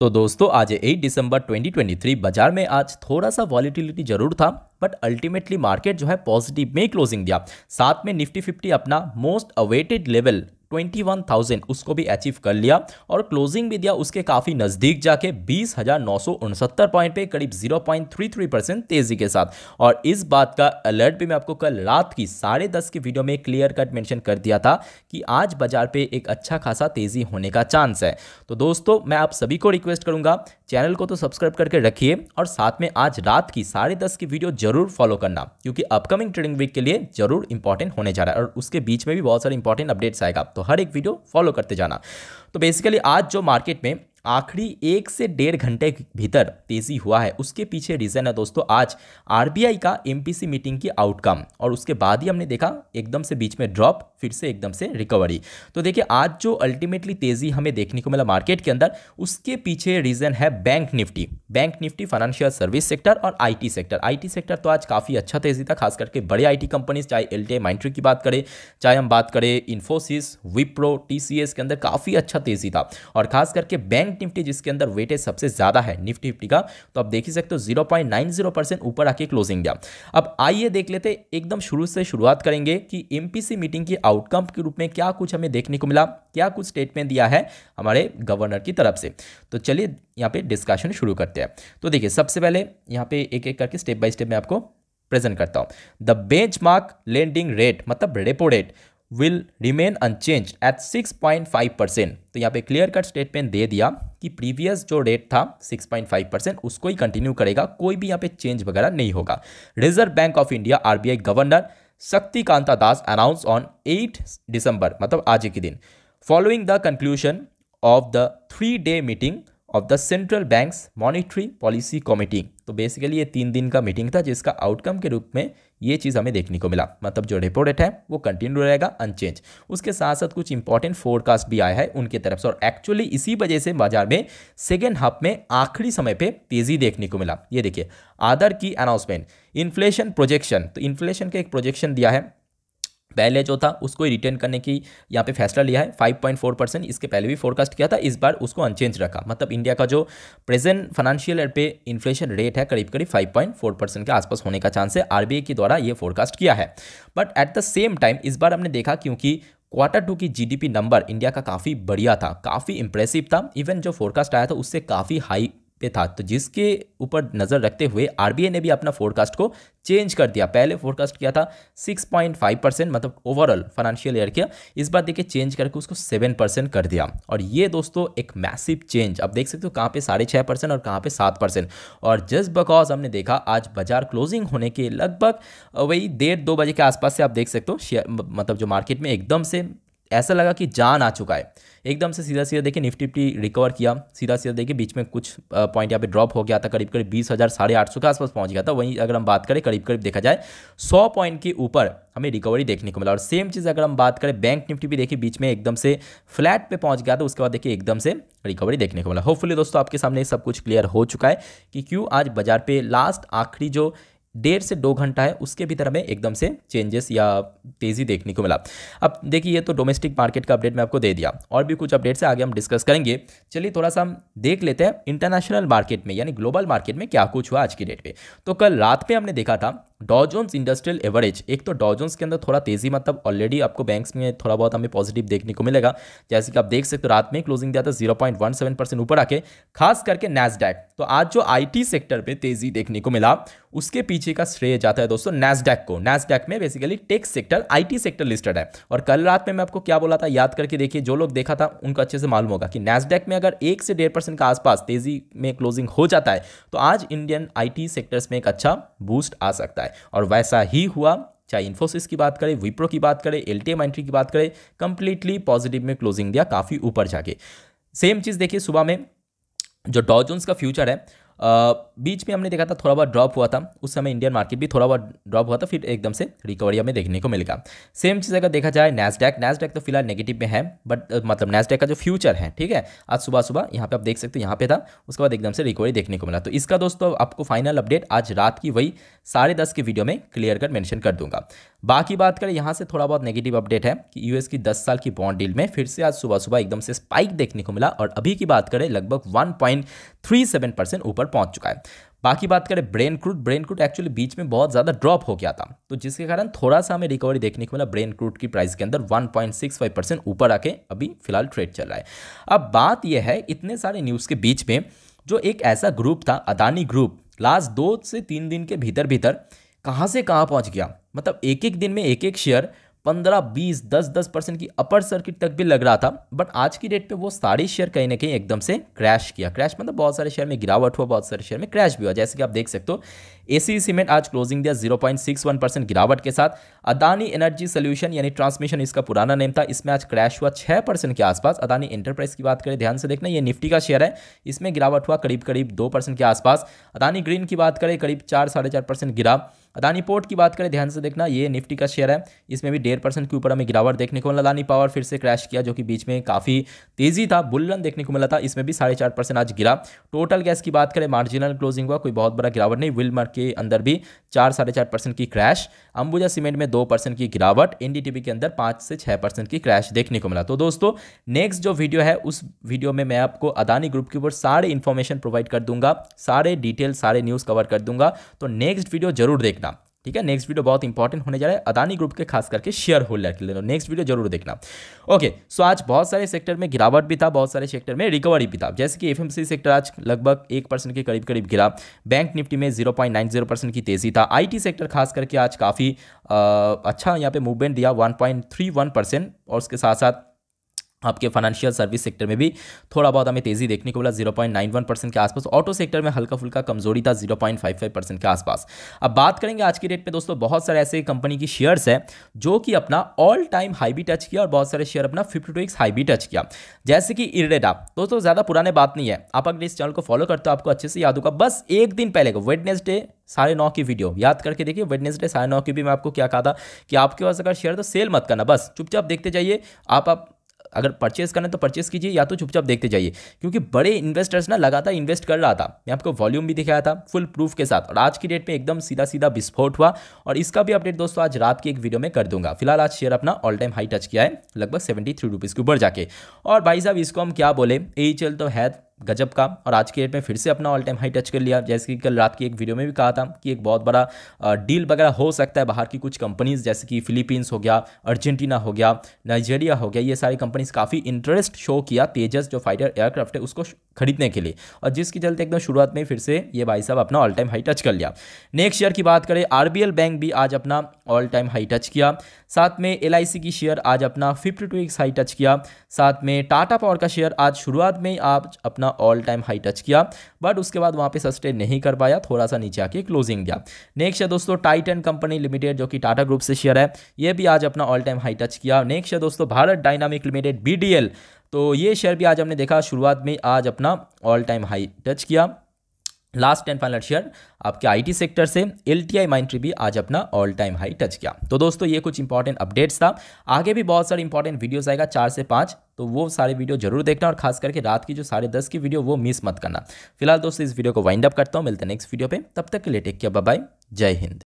तो दोस्तों आज 8 दिसंबर 2023 बाजार में आज थोड़ा सा वॉलीटिलिटी जरूर था बट अल्टीमेटली मार्केट जो है पॉजिटिव में क्लोजिंग दिया साथ में निफ्टी फिफ्टी अपना मोस्ट अवेटेड लेवल 21,000 उसको भी अचीव कर लिया और क्लोजिंग भी दिया उसके काफ़ी नज़दीक जाके बीस पॉइंट पे करीब 0.33 परसेंट तेज़ी के साथ और इस बात का अलर्ट भी मैं आपको कल रात की साढ़े दस की वीडियो में क्लियर कट मेंशन कर दिया था कि आज बाजार पे एक अच्छा खासा तेज़ी होने का चांस है तो दोस्तों मैं आप सभी को रिक्वेस्ट करूँगा चैनल को तो सब्सक्राइब करके रखिए और साथ में आज रात की साढ़े की वीडियो जरूर फॉलो करना क्योंकि अपकमिंग ट्रेडिंग वीक के लिए जरूर इंपॉर्टेंट होने जा रहा है और उसके बीच में भी बहुत सारे इंपॉर्टेंट अपडेट्स आएगा तो हर एक वीडियो फॉलो करते जाना तो बेसिकली आज जो मार्केट में आखिरी एक से डेढ़ घंटे के भीतर तेजी हुआ है उसके पीछे रीज़न है दोस्तों आज आरबीआई का एमपीसी मीटिंग की आउटकम और उसके बाद ही हमने देखा एकदम से बीच में ड्रॉप फिर से एकदम से रिकवरी तो देखिए आज जो अल्टीमेटली तेज़ी हमें देखने को मिला मार्केट के अंदर उसके पीछे रीज़न है bank Nifty bank Nifty financial service sector और आईटी सेक्टर आईटी सेक्टर तो आज काफ़ी अच्छा तेजी था खास करके बड़े आईटी कंपनीज चाहे एल टी की बात करें चाहे हम बात करें इन्फोसिस विप्रो टीसीएस के अंदर काफ़ी अच्छा तेजी था और खास करके बैंक निफ्टी जिसके अंदर वेटेज सबसे ज़्यादा है निफ्टी निफ्टी का तो आप देख ही सकते हो zero point nine zero percent ऊपर आके क्लोजिंग गया अब आइए देख लेते एकदम शुरू से शुरुआत करेंगे कि एम मीटिंग की आउटकम के रूप में क्या कुछ हमें देखने को मिला क्या कुछ स्टेटमेंट दिया है हमारे गवर्नर की तरफ से तो चलिए यहाँ पे डिस्कशन शुरू करते हैं क्या है तो देखिए सबसे पहले यहाँ पे एक एक करके स्टेप बाय स्टेप मैं आपको प्रेजेंट करता हूँ the benchmark lending rate मतलब repo rate will remain unchange at six point five percent तो यहाँ पे क्लियर कट स्टेटमेंट दे दिया कि प्रीवियस जो रेट था सिक्स पॉइंट फाइव परसेंट उसको ही कंटिन्यू करेगा कोई भी यहाँ पे चेंज वगैरह नहीं होगा Reserve Bank of India R B I governor Shaktikanta Das announce on eight December मतलब आज के दिन following the conclusion of the three day meeting of the central bank's monetary policy committee तो बेसिकली ये तीन दिन का मीटिंग था जिसका आउटकम के रूप में ये चीज़ हमें देखने को मिला मतलब जो रेपो रेट है वो कंटिन्यू रहेगा अनचेंज उसके साथ साथ कुछ इंपॉर्टेंट फोरकास्ट भी आया है उनके तरफ से और एक्चुअली इसी वजह से बाजार में सेकेंड हाफ में आखिरी समय पर तेज़ी देखने को मिला ये देखिए आदर की अनाउंसमेंट इन्फ्लेशन प्रोजेक्शन तो इन्फ्लेशन का एक प्रोजेक्शन दिया है पहले जो था उसको रिटर्न करने की यहाँ पे फैसला लिया है 5.4 परसेंट इसके पहले भी फोरकास्ट किया था इस बार उसको अनचेंज रखा मतलब इंडिया का जो प्रेजेंट फाइनेंशियल पे इन्फ्लेशन रेट है करीब करीब 5.4 परसेंट के आसपास होने का चांस है आरबीआई के द्वारा ये फोरकास्ट किया है but at the same time इस बार हमने देखा क्योंकि क्वार्टर टू की जीडीपी नंबर इंडिया का काफ़ी बढ़िया था काफ़ी इंप्रेसिव था इवन जो फोरकास्ट आया था उससे काफ़ी हाई पे था तो जिसके ऊपर नज़र रखते हुए आर ने भी अपना फोरकास्ट को चेंज कर दिया पहले फोरकास्ट किया था 6.5 परसेंट मतलब ओवरऑल फाइनेंशियल ईयर किया इस बार देखिए चेंज करके उसको 7 परसेंट कर दिया और ये दोस्तों एक मैसिव चेंज आप देख सकते हो कहाँ पे साढ़े छः परसेंट और कहाँ पे सात परसेंट और जस्ट बिकॉज हमने देखा आज बाजार क्लोजिंग होने के लगभग वही डेढ़ दो बजे के आसपास से आप देख सकते हो शेयर मतलब जो मार्केट में एकदम से ऐसा लगा कि जान आ चुका है एकदम से सीधा सीधा देखिए निफ्टी निफ्टी रिकवर किया सीधा सीधा देखिए बीच में कुछ पॉइंट यहाँ पे ड्रॉप हो गया था करीब करीब बीस हज़ार साढ़े आठ सौ के आसपास पहुंच गया था वहीं अगर हम बात करें करीब करीब देखा जाए सौ पॉइंट के ऊपर हमें रिकवरी देखने को मिला और सेम चीज़ अगर हम बात करें बैंक निफ्टी भी देखिए बीच में एकदम से फ्लैट पर पहुंच गया था उसके बाद देखिए एकदम से रिकवरी देखने को मिला होपफुली दोस्तों आपके सामने सब कुछ क्लियर हो चुका है कि क्यों आज बाजार पे लास्ट आखिरी जो डेढ़ से दो घंटा है उसके भीतर हमें एकदम से चेंजेस या तेज़ी देखने को मिला अब देखिए ये तो डोमेस्टिक मार्केट का अपडेट मैं आपको दे दिया और भी कुछ अपडेट्स आगे हम डिस्कस करेंगे चलिए थोड़ा सा हम देख लेते हैं इंटरनेशनल मार्केट में यानी ग्लोबल मार्केट में क्या कुछ हुआ आज की डेट में तो कल रात पर हमने देखा था डॉजोन्स इंडस्ट्रियल एवरेज एक तो डॉजोन्स के अंदर थोड़ा तेज़ी मतलब ऑलरेडी आपको बैंक्स में थोड़ा बहुत हमें पॉजिटिव देखने को मिलेगा जैसे कि आप देख सकते हो रात में क्लोजिंग दिया था zero point one seven percent ऊपर आके खास करके नैसडैक तो आज जो आईटी सेक्टर पे तेज़ी देखने को मिला उसके पीछे का श्रेय जाता है दोस्तों नेसडेक को नेसडेक में basically tech sector IT sector listed है और कल रात में मैं आपको क्या बोला था याद करके देखिए जो लोग देखा था उनको अच्छे से मालूम होगा कि नेसडेक में अगर एक से डेढ़ परसेंट के आसपास तेजी में क्लोजिंग हो जाता है तो आज इंडियन आईटी सेक्टर्स में एक अच्छा बूस्ट आ सकता है और वैसा ही हुआ चाहे इन्फोसिस की बात करें विप्रो की बात करें एल टी एंट्री की बात करें कंप्लीटली पॉजिटिव में क्लोजिंग दिया काफ़ी ऊपर जाके सेम चीज़ देखिए सुबह में जो डॉजोन्स का फ्यूचर है बीच में हमने देखा था थोड़ा बहुत ड्रॉप हुआ था उस समय इंडियन मार्केट भी थोड़ा बहुत ड्रॉप हुआ था फिर एकदम से रिकवरी हमें देखने को मिलेगा सेम चीज़ अगर देखा जाए नैसडैक नैसडैक तो फिलहाल नेगेटिव में है बट मतलब नैसडैक का जो फ्यूचर है ठीक है आज सुबह सुबह यहाँ पे आप देख सकते हो यहाँ पे था उसके बाद एकदम से रिकवरी देखने को मिला तो इसका दोस्तों आपको फाइनल अपडेट आज रात की वही साढ़े दस की वीडियो में क्लियर कर मैंशन कर दूंगा बाकी बात करें यहाँ से थोड़ा बहुत नेगेटिव अपडेट है कि यूएस की दस साल की बॉन्ड डील में फिर से आज सुबह सुबह एकदम से स्पाइक देखने को मिला और अभी की बात करें लगभग वन थ्री सेवन परसेंट ऊपर पहुंच चुका है बाकी बात करें Brent crude Brent crude actually बीच में बहुत ज़्यादा ड्रॉप हो गया था तो जिसके कारण थोड़ा सा हमें रिकवरी देखने को मिला ब्रेन क्रूड की प्राइस के अंदर 1.65 परसेंट ऊपर आके अभी फिलहाल ट्रेड चल रहा है अब बात यह है इतने सारे न्यूज़ के बीच में जो एक ऐसा ग्रुप था अदानी ग्रुप लास्ट दो से तीन दिन के भीतर भीतर कहाँ से कहाँ पहुँच गया मतलब एक एक दिन में एक एक शेयर पंद्रह बीस दस दस परसेंट की अपर सर्किट तक भी लग रहा था बट आज की डेट पे वो सारे शेयर कहीं ना कहीं एकदम से क्रैश किया क्रैश मतलब बहुत सारे शेयर में गिरावट हुआ बहुत सारे शेयर में क्रैश भी हुआ जैसे कि आप देख सकते हो एसी सीमेंट आज क्लोजिंग दिया 0.61 परसेंट गिरावट के साथ अदानी एनर्जी सोल्यूशन यानी ट्रांसमिशन इसका पुराना नेम था इसमें आज क्रैश हुआ छह परसेंट के आसपास अदानी एंटरप्राइज की बात करें ध्यान से देखना ये निफ्टी का शेयर है इसमें गिरावट हुआ करीब करीब दो परसेंट के आसपास अदानी ग्रीन की बात करें करीब चार साढ़े चार परसेंट गिरा अदानी पोर्ट की बात करें ध्यान से देखना ये निफ्टी का शेयर है इसमें भी डेढ़ परसेंट के ऊपर हमें गिरावट देखने को मिला अदानी पावर फिर से क्रैश किया जो कि बीच में काफ़ी तेजी था बुलन देखने को मिला था इसमें भी साढ़े चार परसेंट आज गिरा टोटल गैस की बात करें मार्जिनल क्लोजिंग हुआ कोई बहुत बड़ा गिरावट नहीं विल मार्केट के अंदर भी चार साढ़े चार परसेंट की क्रैश अंबुजा सीमेंट में दो परसेंट की गिरावट एनडीटीबी के अंदर पाँच से छः परसेंट की क्रैश देखने को मिला तो दोस्तों नेक्स्ट जो वीडियो है उस वीडियो में मैं आपको अदानी ग्रुप के ऊपर सारे इन्फॉर्मेशन प्रोवाइड कर दूंगा सारे डिटेल सारे न्यूज़ कवर कर दूंगा तो नेक्स्ट वीडियो जरूर देखना ठीक है नेक्स्ट वीडियो बहुत इंपॉर्टेंट होने जा रहा है अदानी ग्रुप के खास करके शेयर होल्डर के लिए नेक्स्ट वीडियो जरूर देखना ओके सो आज बहुत सारे सेक्टर में गिरावट भी था बहुत सारे सेक्टर में रिकवरी भी था जैसे कि एफएमसी सेक्टर आज लगभग एक परसेंट के करीब करीब गिरा बैंक निफ्टी में zero point nine zero percent की तेजी था आई सेक्टर खास करके आज काफ़ी अच्छा यहाँ पे मूवमेंट दिया one point three one percent और उसके साथ साथ आपके फाइनेंशियल सर्विस सेक्टर में भी थोड़ा बहुत हमें तेज़ी देखने को मिला 0.91 परसेंट के आसपास ऑटो सेक्टर में हल्का फुल्का कमजोरी था 0.55 परसेंट के आसपास अब बात करेंगे आज की डेट में दोस्तों बहुत सारे ऐसे कंपनी की शेयर्स हैं जो कि अपना ऑल टाइम हाई भी टच किया और बहुत सारे शेयर अपना फिफ्टी टू एक्स हाई भी टच किया जैसे कि इरेडा दोस्तों ज़्यादा पुराने बात नहीं है आप अगर इस चैनल को फॉलो करते हो आपको अच्छे से याद होगा बस एक दिन पहले का वेडनेसडे साढ़े नौ की वीडियो याद करके देखिए वेडनेसडे साढ़े नौ की भी मैं आपको क्या कहा था कि आपके पास अगर शेयर तो सेल मत करना बस चुपचाप देखते जाइए आप आप अगर परचेस करना है तो परचेस कीजिए या तो चुपचाप देखते जाइए क्योंकि बड़े इन्वेस्टर्स ना लगातार इन्वेस्ट कर रहा था मैं आपको वॉल्यूम भी दिखाया था फुल प्रूफ के साथ और आज की डेट में एकदम सीधा सीधा विस्फोट हुआ और इसका भी अपडेट दोस्तों आज रात की एक वीडियो में कर दूंगा फिलहाल आज शेयर अपना ऑल टाइम हाई टच किया है लगभग सेवेंटी थ्री के ऊपर जाके और भाई साहब इसको हम क्या बोले यही तो है गजब काम और आज के डेट में फिर से अपना ऑल टाइम हाई टच कर लिया जैसे कि कल रात की एक वीडियो में भी कहा था कि एक बहुत बड़ा डील वगैरह हो सकता है बाहर की कुछ कंपनीज़ जैसे कि फिलीपींस हो गया अर्जेंटीना हो गया नाइजेरिया हो गया ये सारी कंपनीज़ काफ़ी इंटरेस्ट शो किया तेजस जो फाइटर एयरक्राफ्ट है उसको खरीदने के लिए और जिसके चलते एकदम शुरुआत में फिर से ये भाई साहब अपना ऑल टाइम हाई टच कर लिया नेक्स्ट ईयर की बात करें आर बैंक भी आज अपना ऑल टाइम हाई टच किया साथ में एल की शेयर आज अपना fifty two X high touch किया साथ में टाटा पावर का शेयर आज शुरुआत में आप अपना ऑल टाइम हाई टच किया बट उसके बाद वहाँ पे सस्टेन नहीं कर पाया थोड़ा सा नीचे आके क्लोजिंग दिया नेक्स्ट है दोस्तों टाइटन कंपनी लिमिटेड जो कि टाटा ग्रुप से शेयर है ये भी आज अपना ऑल टाइम हाई टच किया नेक्स्ट है दोस्तों भारत डायनामिक लिमिटेड बी तो ये शेयर भी आज हमने देखा शुरुआत में आज अपना ऑल टाइम हाई टच किया लास्ट एंड फाइनल शेयर आपके आईटी सेक्टर से एल टी आई माइंट्री भी आज अपना ऑल टाइम हाई टच किया तो दोस्तों ये कुछ इंपॉर्टेंट अपडेट्स था आगे भी बहुत सारे इंपॉर्टेंट वीडियोस आएगा चार से पाँच तो वो सारे वीडियो जरूर देखना और खास करके रात की जो साढ़े दस की वीडियो वो मिस मत करना फिलहाल दोस्तों इस वीडियो को वाइंड अप करता हूँ मिलते नेक्स्ट वीडियो पर तब तक के लिए टेक किया बाय जय हिंद